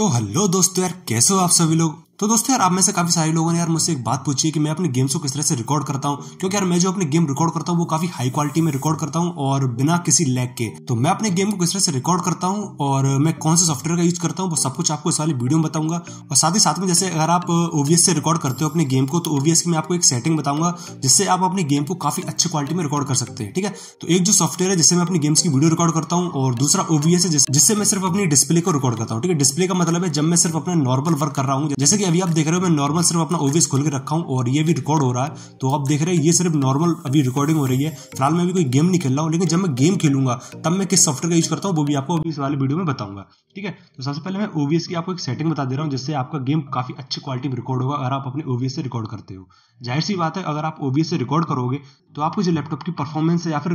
तो हेलो दोस्तों यार कैसे हो आप सभी लोग तो दोस्तों यार आप में से काफी सारे लोगों ने यार मुझसे एक बात पूछी है कि मैं अपने गेम्स को किस तरह से रिकॉर्ड करता हूँ क्योंकि यार मैं जो अपने गेम रिकॉर्ड करता हूँ वो काफी हाई क्वालिटी में रिकॉर्ड करता हूँ और बिना किसी लैग के तो मैं अपने गेम को किस तरह से रिकॉर्ड करता हूँ और मैं कौन से सॉफ्टवेयर का यूज करता हूँ वो सब कुछ आपको इस वाली वीडियो में बताऊंगा और साथ ही साथ में जैसे अगर आप ओवीएस से रिकॉर्ड करते हो अपने गेम को तो ओवीएस की मैं आपको एक सेटिंग बताऊंगा जिससे आप अपने गेम को काफी अच्छी क्वालिटी में रिकॉर्ड कर सकते हैं ठीक है तो एक जो सॉफ्टवेयर है जिससे मैं अपनी गेम्स की वीडियो रिकॉर्ड करता हूँ और दूसरा ओवीएस है जिससे मैं सिर्फ अपनी डिस्प्ले को रिकॉर्ड करता हूँ ठीक है डिस्प्ले का मतलब है जब मैं सिर्फ अपना नॉर्मल वर्क कर रहा हूँ जैसे कि अभी आप देख रहे हो मैं नॉर्मल सिर्फ अपना ओवियस खोल के रखा हूँ और ये भी रिकॉर्ड हो रहा है तो आप देख रहे हैं ये सिर्फ नॉर्मल अभी रिकॉर्डिंग हो रही है फिलहाल मैं अभी कोई गेम नहीं खेल रहा हूँ लेकिन जब मैं गेम खेलूंगा तब मैं किस सॉफ्टवेयर का यूज करता हूँ वो भी आपको अभी इस वाले वीडियो में बताऊंगा ठीक है तो सबसे पहले मैं ओवीएस की आपको एक सेटिंग बता दे रहा हूँ जिससे आपका गेम काफी अच्छी क्वालिटी में रिकॉर्ड होगा अगर आप अपने ओवियस से रिकॉर्ड करते हो जाहिर सी बात है अगर आप ओवीएस से रिकॉर्ड करोगे तो आपको जो लैपटॉप की परफॉर्मेंस या फिर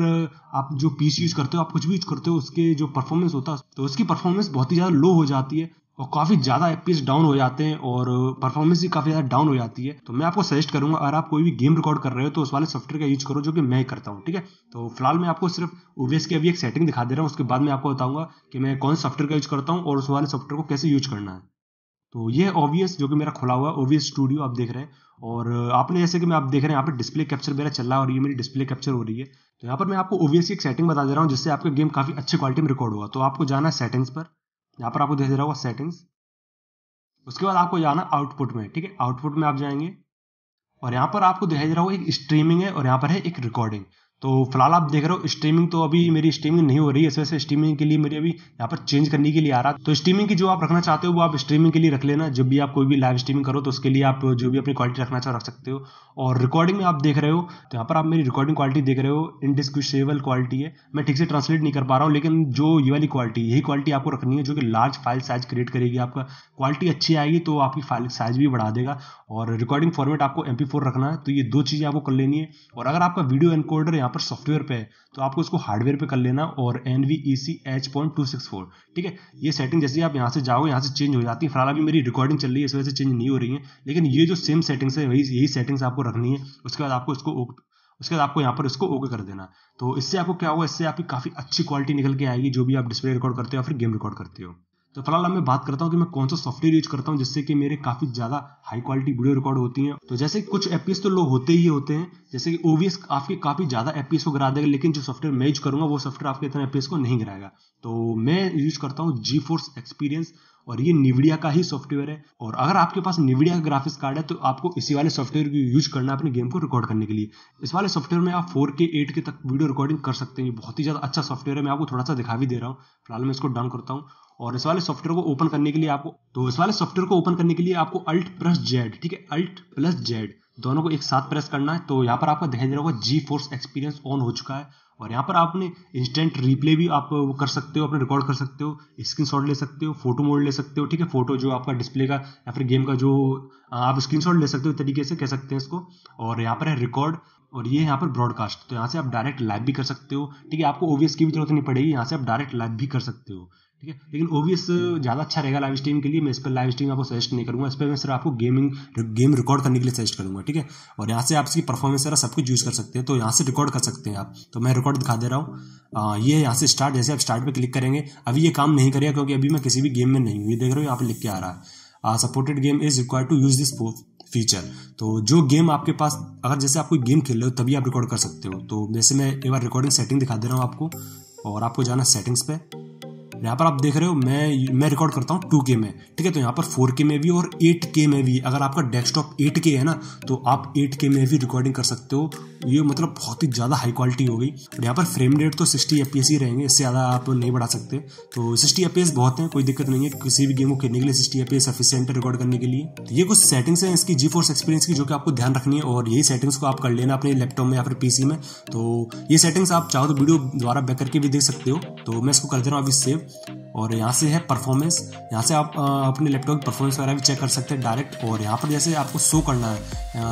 आप जो पीसी यूज करते हो आप कुछ भी यूज करते हो उसके जो परफॉर्मेंस होता है तो उसकी परफॉर्मेंस बहुत ही ज़्यादा लो हो जाती है वो काफ़ी ज़्यादा एपीएस डाउन हो जाते हैं और परफॉर्मेंस भी काफ़ी ज़्यादा डाउन हो जाती है तो मैं आपको सजेस्ट करूंगा अगर आप कोई भी गेम रिकॉर्ड कर रहे हो तो उस वाले सॉफ्टवेयर का यूज करो जो कि मैं ही करता हूँ ठीक है तो फिलहाल मैं आपको सिर्फ ओवीएस की अभी एक सेटिंग दिखा दे रहा हूँ उसके बाद मैं आपको बताऊंगा कि मैं कौन सॉफ्टवेयर का यूज करता हूँ और उस वाले सॉफ्टवेयर को कैसे यूज करना है तो ये ओवीएस जो कि मेरा खुला हुआ है ओवीएस स्टूडियो आप देख रहे हैं और आपने जैसे कि मैं आप देख रहे हैं यहाँ पर डिस्प्ले कैप्चर मेरा चल रहा है और ये मेरी डिस्प्ले कैप्चर हो रही है तो यहाँ पर मैं आपको ओवीएस की एक सेटिंग बता दे रहा हूँ जिससे आपका गेम काफ़ी अच्छी क्वालिटी में रिकॉर्ड हुआ तो आपको जाना है सेटिंग्स पर यहाँ पर आपको दे दे रहा होगा सेटिंग्स उसके बाद आपको जाना आउटपुट में ठीक है आउटपुट में आप जाएंगे और यहाँ पर आपको दिखाई दे रहा होगा एक स्ट्रीमिंग है और यहाँ पर है एक रिकॉर्डिंग तो फिलहाल आप देख रहे हो स्ट्रीमिंग तो अभी मेरी स्ट्रीमिंग नहीं हो रही है इस वजह से स्ट्रीमिंग के लिए मेरी अभी यहाँ पर चेंज करने के लिए आ रहा तो स्ट्रीमिंग की जो आप रखना चाहते हो वो आप स्ट्रीमिंग के लिए रख लेना जब भी आप कोई भी लाइव स्ट्रीमिंग करो तो उसके लिए आप जो भी अपनी क्वालिटी रखना चाहो रख सकते हो और रिकॉर्डिंग में आप देख रहे हो तो यहाँ पर आप मेरी रिकॉर्डिंग क्वालिटी देख रहे हो इनडिस्क्यूशेबल क्वालिटी है मैं ठीक से ट्रांसलेट नहीं कर पा रहा हूँ लेकिन जो ये वाली क्वालिटी यही क्वालिटी आपको रखनी है जो कि लार्ज फाइल साइज क्रिएट करेगी आपका क्वालिटी अच्छी आएगी तो आपकी फाइल साइज भी बढ़ा देगा और रिकॉर्डिंग फॉर्मेट आपको एम रखना है तो ये दो चीज़ें आपको कर लेनी है और अगर आपका वीडियो एनकोडर यहाँ पर सॉफ्टवेयर पे है तो आपको इसको हार्डवेयर पे कर लेना और N V E C H point two six four ठीक है ये सेटिंग जैसे आप यहाँ से जाओ यहाँ से चेंज हो जाती है फिलहाल अभी मेरी रिकॉर्डिंग चल रही है इस वजह से चेंज नहीं हो रही है लेकिन ये जो सेम सेटिंग्स है वही यही सेटिंग्स आपको रखनी है उसके बाद आपको इसको उसके बाद आपको यहाँ पर इसको ओके कर देना तो इससे आपको क्या होगा इससे आपकी काफ़ी अच्छी क्वालिटी निकल के आएगी जो भी आप डिस्प्ले रिकॉर्ड करते हो या फिर गेम रिकॉर्ड करते हो तो फिलहाल मैं बात करता हूँ कि मैं कौन सा सॉफ्टवेयर यूज करता हूँ जिससे कि मेरे काफ़ी ज़्यादा हाई क्वालिटी वीडियो रिकॉर्ड होती है तो जैसे कुछ एपीएस तो लोग होते ही होते हैं जैसे कि ओवीएस आपके काफ़ी ज़्यादा एपीएस को गिरा देगा लेकिन जो सॉफ्टवेयर मैं यूज करूँगा वो सॉफ्टवेयर आपके इतना एपीएस को नहीं गिराएगा तो मैं यूज करता हूँ जी फोर्स एक्सपीरियंस और ये निविडिया का ही सॉफ्टवेयर है और अगर आपके पास निविडिया का ग्राफिक्स कार्ड है तो आपको इसी वाले सॉफ्टवेयर को यूज करना है अपने गेम को रिकॉर्ड करने के लिए इस वाले सॉफ्टवेयर में आप फोर के एट के तक वीडियो रिकॉर्डिंग कर सकते हैं बहुत ही ज़्यादा अच्छा सॉफ्टवेयर है मैं आपको थोड़ा सा दिखा भी दे रहा हूँ फिलहाल मैं इसको डाउन करता हूँ और इस वाले सॉफ्टवेयर को ओपन करने के लिए आपको तो इस वाले सॉफ्टवेयर को ओपन करने के लिए आपको अल्ट प्लस जेड ठीक है अल्ट प्लस जेड दोनों को एक साथ प्रेस करना है तो यहाँ पर आपका दिखाई दे रहा होगा जी फोर्स एक्सपीरियंस ऑन हो चुका है और यहाँ पर आपने इंस्टेंट रिप्ले भी आप कर सकते हो अपने रिकॉर्ड कर सकते हो शॉट ले सकते हो फोटो मोड ले सकते हो ठीक है फोटो जो आपका डिस्प्ले का या फिर गेम का जो आप शॉट ले सकते हो तरीके से कह सकते हैं इसको और यहाँ पर है रिकॉर्ड और ये यहाँ पर ब्रॉडकास्ट तो यहाँ से आप डायरेक्ट लाइव भी कर सकते हो ठीक है आपको ओवीएस की भी जरूरत नहीं पड़ेगी यहाँ से आप डायरेक्ट लाइव भी कर सकते हो ठीक है लेकिन ओवीएस हम्म। ज़्यादा अच्छा रहेगा लाइव स्ट्रीम के लिए मैं इस पर लाइव स्ट्रीम आपको सजेस्ट नहीं करूंगा इस पर मैं सर आपको गेमिंग गेम रिकॉर्ड करने के लिए सजेस्ट करूंगा ठीक है और यहाँ से आप इसकी परफॉर्मेंस वगैरह सब कुछ यूज़ कर सकते हैं तो यहाँ से रिकॉर्ड कर सकते हैं आप तो मैं रिकॉर्ड दिखा दे रहा हूँ ये यहाँ से स्टार्ट जैसे आप स्टार्ट पर क्लिक करेंगे अभी ये काम नहीं करेगा क्योंकि अभी मैं किसी भी गेम में नहीं हूँ ये देख रहे हो यहाँ पर लिख के आ रहा है supported game is require to use this feature तो जो गेम आपके पास अगर जैसे आप कोई गेम खेल रहे हो तभी आप रिकॉर्ड कर सकते हो तो जैसे मैं एक बार रिकॉर्डिंग सेटिंग दिखा दे रहा हूँ आपको और आपको जाना सेटिंग्स पे यहाँ पर आप देख रहे हो मैं मैं रिकॉर्ड करता हूँ टू के में ठीक है तो यहाँ पर फोर के में भी और एट के में भी अगर आपका डेस्कटॉप एट के है ना तो आप एट के में भी रिकॉर्डिंग कर सकते हो ये मतलब बहुत ही ज़्यादा हाई क्वालिटी हो गई और यहाँ पर फ्रेम रेट तो सिक्सटी एफ ही रहेंगे इससे ज़्यादा आप नहीं बढ़ा सकते तो सिक्सटी एफ बहुत हैं कोई दिक्कत नहीं है किसी भी गेम को खेलने के लिए सिक्सटी एफ सफिशियंट है रिकॉर्ड करने के लिए तो ये कुछ सेटिंग्स हैं इसकी जी फोर्स एक्सपीरियंस की जो कि आपको ध्यान रखनी है और यही सेटिंग्स को आप कर लेना अपने लैपटॉप में या फिर पीसी में तो ये सेटिंग्स आप चाहो तो वीडियो द्वारा बैक करके भी देख सकते हो तो मैं इसको कर दे रहा हूँ अभी सेव और यहाँ से है परफॉर्मेंस यहाँ से आप अपने लैपटॉप की परफॉर्मेंस वगैरह भी चेक कर सकते हैं डायरेक्ट और यहाँ पर जैसे आपको शो करना है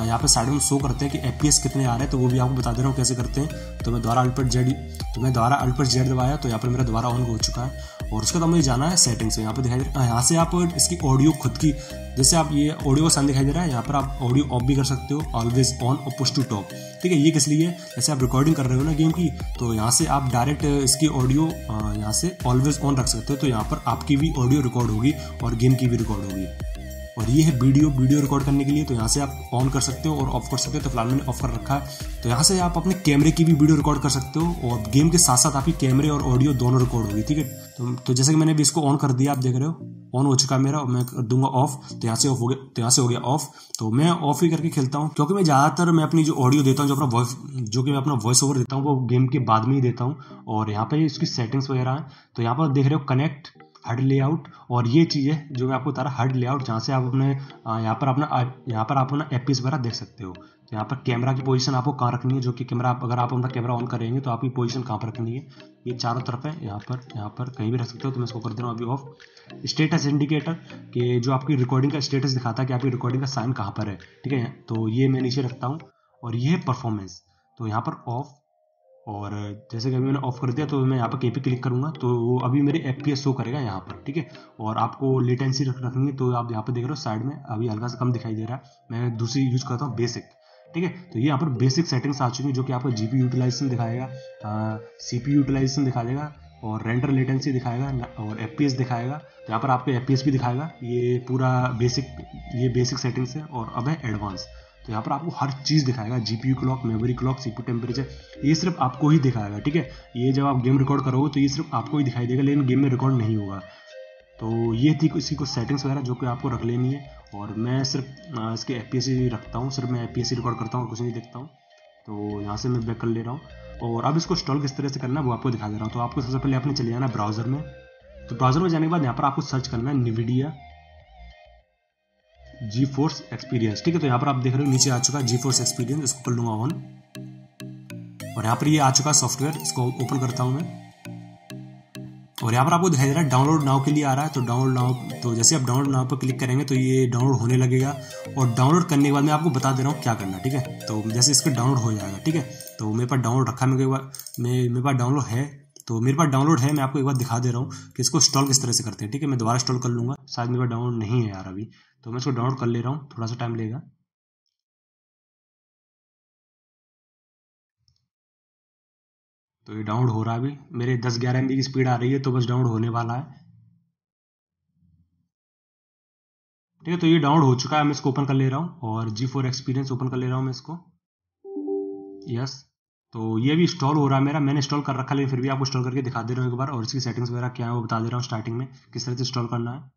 यहाँ पर साइड में शो करते हैं कि एफ कितने आ रहे हैं तो वो भी आपको बता दे रहा हूँ कैसे करते हैं तो मैं द्वारा अल्पर जेड तो मैं द्वारा अल्पर जेड दबाया तो यहाँ पर मेरा द्वारा ऑन हो चुका है और उसके बाद मुझे जाना है सेटिंग्स में यहाँ पर दिखाई दे रहा है यहाँ से आप इसकी ऑडियो खुद की जैसे आप ये ऑडियो का साइन दिखाई दे रहा है यहाँ पर आप ऑडियो ऑफ भी कर सकते हो ऑलवेज ऑन और पुश टू टॉप ठीक है ये किस लिए जैसे आप रिकॉर्डिंग कर रहे हो ना गेम की तो यहाँ से आप डायरेक्ट इसकी ऑडियो यहाँ से ऑलवेज ऑन रख सकते हो तो यहाँ पर आपकी भी ऑडियो रिकॉर्ड होगी और गेम की भी रिकॉर्ड होगी और ये है वीडियो वीडियो रिकॉर्ड करने के लिए तो यहाँ से आप ऑन कर सकते हो और ऑफ कर सकते हो तो फिलहाल मैंने ऑफ कर रखा है तो यहाँ से आप अपने कैमरे की भी वीडियो रिकॉर्ड कर सकते हो और गेम के साथ साथ आपकी कैमरे और ऑडियो दोनों रिकॉर्ड होगी ठीक है तो, तो जैसे कि मैंने अभी इसको ऑन कर दिया आप देख रहे हो ऑन हो चुका मेरा और मैं कर दूंगा ऑफ तो यहाँ से ऑफ हो गया तो यहाँ से हो गया ऑफ तो मैं ऑफ ही करके खेलता हूँ क्योंकि मैं ज़्यादातर मैं अपनी जो ऑडियो देता हूँ जो अपना वॉइस जो कि मैं अपना वॉइस ओवर देता हूँ वो गेम के बाद में ही देता हूँ और यहाँ पर इसकी सेटिंग्स वगैरह हैं तो यहाँ पर देख रहे हो कनेक्ट हड लेआउट और ये चीज़ है जो मैं आपको बता रहा हड लेआउट जहाँ से आप अपने यहाँ पर अपना यहाँ पर आप अपना एपिस वगैरह देख सकते हो तो यहाँ पर कैमरा की पोजीशन आपको कहाँ रखनी है जो कि कैमरा अगर आप अपना कैमरा ऑन करेंगे तो आपकी पोजीशन कहाँ पर रखनी है ये चारों तरफ है यहाँ पर यहाँ पर कहीं भी रख सकते हो तो मैं इसको कर दे रहा हूँ अभी ऑफ स्टेटस इंडिकेटर कि जो आपकी रिकॉर्डिंग का स्टेटस दिखाता है कि आपकी रिकॉर्डिंग का साइन कहाँ पर है ठीक है तो ये मैं नीचे रखता हूँ और ये परफॉर्मेंस तो यहाँ पर ऑफ और जैसे कि अभी मैंने ऑफ कर दिया तो मैं यहाँ पर के पे क्लिक करूँगा तो वो अभी मेरे एफ पी एस शो करेगा यहाँ पर ठीक है और आपको लेटेंसी रखनी है तो आप यहाँ पर देख रहे हो साइड में अभी हल्का सा कम दिखाई दे रहा है मैं दूसरी यूज़ करता हूँ बेसिक ठीक है तो ये यहाँ पर बेसिक सेटिंग्स आ चुकी हैं जो कि आपको जी पी यूटिलाइजेशन दिखाएगा सी पी यूटिलाइजेशन दिखा देगा और रेंटर लेटेंसी दिखाएगा और एफ पी एस दिखाएगा तो यहाँ पर आपको एफ पी एस भी दिखाएगा ये पूरा बेसिक ये बेसिक सेटिंग्स है और अब है एडवांस तो यहाँ पर आपको हर चीज़ दिखाएगा G P clock memory clock CPU temperature ये सिर्फ आपको ही दिखाएगा ठीक है ये जब आप गेम रिकॉर्ड करोगे तो ये सिर्फ आपको ही दिखाई देगा लेकिन गेम में रिकॉर्ड नहीं होगा तो ये थी इसी को सेटिंग्स वगैरह जो कि आपको रख लेनी है और मैं सिर्फ इसके एफ रखता हूँ सिर्फ मैं एफ रिकॉर्ड करता हूँ कुछ नहीं देखता हूँ तो यहाँ से मैं बैक कर ले रहा हूँ और अब इसको इंस्टॉल किस तरह से करना है वो आपको दिखा दे रहा हूँ तो आपको सबसे पहले आपने चले जाना ब्राउज़र में तो ब्राउज़र में जाने के बाद यहाँ पर आपको सर्च करना है निविडिया जी फोर्स एक्सपीरियंस ठीक है तो यहाँ पर आप देख रहे हो नीचे आ चुका है जी फोर्स एक्सपीरियंस इसको कर लूंगा ऑन और यहाँ पर ये यह आ चुका है सॉफ्टवेयर इसको ओपन करता हूँ मैं और यहाँ पर आपको दिखाई दे रहा है डाउनलोड नाव के लिए आ रहा है तो डाउनलोड नाव तो जैसे आप डाउनलोड नाव पर क्लिक करेंगे तो ये डाउनलोड होने लगेगा और डाउनलोड करने के बाद मैं आपको बता दे रहा हूँ क्या करना ठीक है तो जैसे इसका डाउनलोड हो जाएगा ठीक है तो मेरे पास डाउनलोड रखा मेरे मैं मेरे पास डाउनलोड है तो मेरे पास डाउनलोड है मैं आपको एक बार दिखा दे रहा हूँ कि इसको इंस्टॉल किस तरह से करते हैं ठीक है मैं दोबारा इंस्टॉल कर लूँगा शायद मेरे पास डाउनलोड नहीं है यार अभी तो मैं इसको डाउनलोड कर ले रहा हूँ थोड़ा सा टाइम लेगा तो ये डाउनलोड हो रहा है अभी मेरे 10 ग्यारह एम की स्पीड आ रही है तो बस डाउनलोड होने वाला है ठीक है तो ये डाउनलोड हो चुका है मैं इसको ओपन कर ले रहा हूँ और जी फोर एक्सपीरियंस ओपन कर ले रहा हूँ मैं इसको यस तो ये भी इंस्टॉल हो रहा है मेरा मैंने इंस्टॉल कर रखा लेकिन फिर भी आपको इंस्टॉल करके दिखा दे रहा हूँ एक बार और इसकी सेटिंग्स वगैरह क्या है वो बता दे रहा हूँ स्टार्टिंग में किस तरह से इंस्टॉल करना है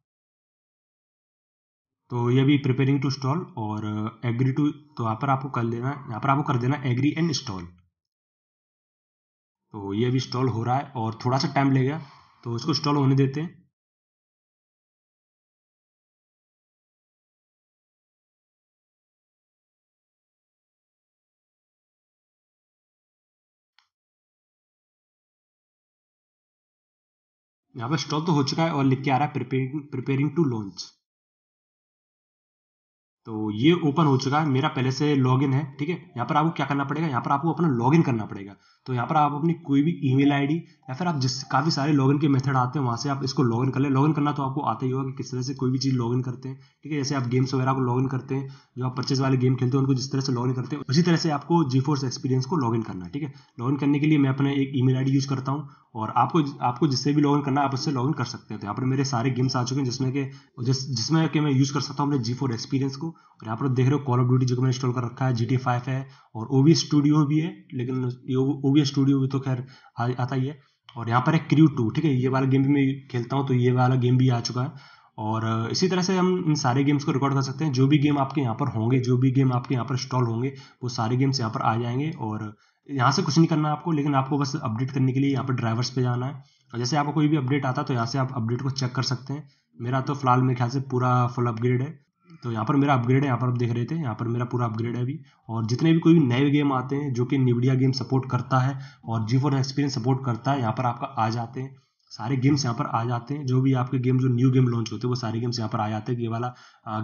तो ये भी प्रिपेयरिंग टू इंस्टॉल और एग्री uh, टू तो यहाँ पर आपको कर लेना यहाँ पर आपको कर देना एग्री एंड इंस्टॉल तो ये भी इंस्टॉल हो रहा है और थोड़ा सा टाइम लेगा तो इसको इंस्टॉल होने देते हैं यहाँ पर स्टॉल तो हो चुका है और लिख के आ रहा है प्रिपेयरिंग प्रिपेयरिंग टू लॉन्च तो ये ओपन हो चुका है मेरा पहले से लॉगिन है ठीक है यहाँ पर आपको क्या करना पड़ेगा यहाँ पर आपको अपना लॉगिन करना पड़ेगा तो यहाँ पर आप अपनी कोई भी ईमेल आईडी या फिर आप जिस काफ़ी सारे लॉगिन के मेथड आते हैं वहाँ से आप इसको लॉगिन कर ले लॉगिन करना तो आपको आता ही होगा कि किस तरह से कोई भी चीज़ लॉगिन करते हैं ठीक है जैसे आप गेम्स वगैरह को लॉगिन करते हैं जो आप परचेज वाले गेम खेलते हैं उनको जिस तरह से लॉगिन करते हैं उसी तरह से आपको जी फोर्स एक्सपीरियंस को लॉगिन करना है ठीक है लॉगिन करने के लिए मैं अपना एक ई मेल यूज़ करता हूँ और आपको आपको जिससे भी लॉगिन करना है आप उससे लॉगिन कर सकते हैं तो यहाँ पर मेरे सारे गेम्स आ चुके हैं जिसमें के जिस जिसमें कि मैं यूज़ कर सकता हूँ अपने जी फोर एक्सपीरियंस को और यहाँ पर देख रहे हो कॉल ऑफ ड्यूटी जो मैंने इंस्टॉल कर रखा है जी टी फाइव है और ओ वी स्टूडियो भी है लेकिन ओ वी स्टूडियो भी तो खैर आता ही है और यहाँ पर है क्रू टू ठीक है ये वाला गेम भी मैं खेलता हूँ तो ये वाला गेम भी आ चुका है और इसी तरह से हम इन सारे गेम्स को रिकॉर्ड कर सकते हैं जो भी गेम आपके यहाँ पर होंगे जो भी गेम आपके यहाँ पर इंस्टॉल होंगे वो सारे गेम्स यहाँ पर आ जाएंगे और यहाँ से कुछ नहीं करना आपको लेकिन आपको बस अपडेट करने के लिए यहाँ पर ड्राइवर्स पे जाना है और जैसे आपको कोई भी अपडेट आता है तो यहाँ से आप अपडेट को चेक कर सकते हैं मेरा तो फिलहाल मेरे ख्याल से पूरा फुल अपग्रेड है तो यहाँ पर मेरा अपग्रेड है यहाँ पर आप देख रहे थे यहाँ पर मेरा पूरा अपग्रेड है अभी और जितने भी कोई नए गेम आते हैं जो कि निविडिया गेम सपोर्ट करता है और जी फोर एक्सपीरियंस सपोर्ट करता है यहाँ पर आपका आ जाते हैं सारे गेम्स यहाँ पर आ जाते हैं जो भी आपके गेम जो न्यू गेम लॉन्च होते हैं वो सारे गेम्स यहाँ पर आ जाते हैं ये वाला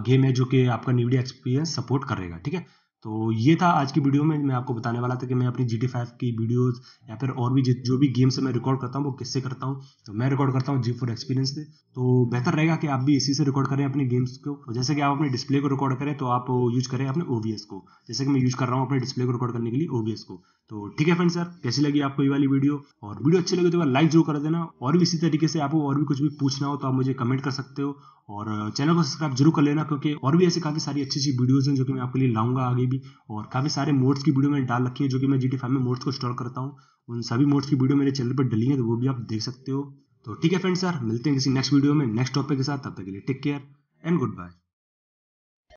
गेम है जो कि आपका निविडिया एक्सपीरियंस सपोर्ट करेगा ठीक है तो ये था आज की वीडियो में मैं आपको बताने वाला था कि मैं अपनी जी टी फाइव की वीडियोस या फिर और भी जो भी गेम से मैं रिकॉर्ड करता हूँ वो किससे करता हूँ तो मैं रिकॉर्ड करता हूँ जी फोर एक्सपीरियंस से तो बेहतर रहेगा कि आप भी इसी से रिकॉर्ड करें अपने गेम्स को तो जैसे कि आप अपने डिस्प्ले को रिकॉर्ड करें तो आप यूज करें अपने ओ को जैसे कि मैं यूज कर रहा हूँ अपने डिस्प्ले को रिकॉर्ड करने के लिए ओ को तो ठीक है फ्रेंड सर कैसी लगी आपको ये वाली वीडियो और वीडियो अच्छी लगी तो लाइक जरूर कर देना और भी इसी तरीके से आपको और भी कुछ भी पूछना हो तो आप मुझे कमेंट कर सकते हो और चैनल को सब्सक्राइब जरूर कर लेना क्योंकि और भी ऐसी काफ़ी सारी अच्छी अच्छी वीडियोज़ हैं जो कि मैं आपके लिए लाऊंगा आगे भी और काफ़ी सारे मोड्स की वीडियो मैंने डाल रखी है जो कि मैं जी टी में मोड्स को इंस्टॉल करता हूँ उन सभी मोड्स की वीडियो मेरे चैनल पर डली है तो वो भी आप देख सकते हो तो ठीक है फ्रेंड सर मिलते हैं किसी नेक्स्ट वीडियो में नेक्स्ट टॉपिक के साथ तब तक के लिए take care and good bye